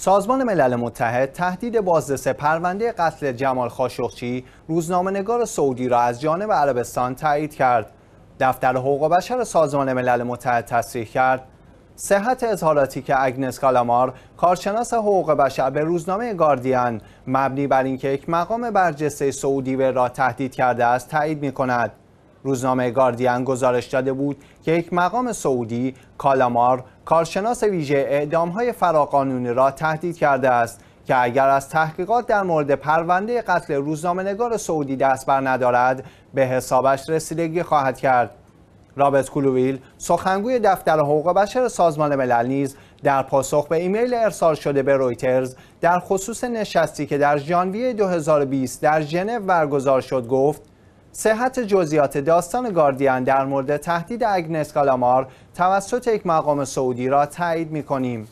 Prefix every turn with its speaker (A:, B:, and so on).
A: سازمان ملل متحد تهدید بازرس پرونده قتل جمال روزنامه نگار سعودی را از جانب عربستان تایید کرد دفتر حقوق بشر سازمان ملل متحد تصریح کرد صحت اظهاراتی که اگنس کالامار کارشناس حقوق بشر به روزنامه گاردین مبنی بر اینکه یک مقام برجسته سعودی را تهدید کرده است تایید می کند روزنامه گاردین گزارش داده بود که یک مقام سعودی کالامار کارشناس ویژه اعدامهای فراقانونی را تهدید کرده است که اگر از تحقیقات در مورد پرونده قتل نگار سعودی دست بر ندارد به حسابش رسیدگی خواهد کرد رابط کلوویل سخنگوی دفتر حقوق بشر سازمان ملل نیز در پاسخ به ایمیل ارسال شده به رویترز در خصوص نشستی که در ژانویه 2020 در ژنو برگزار شد گفت صحت جزئیات داستان گاردین در مورد تهدید اگنس کالامار توسط یک مقام سعودی را تایید می کنیم.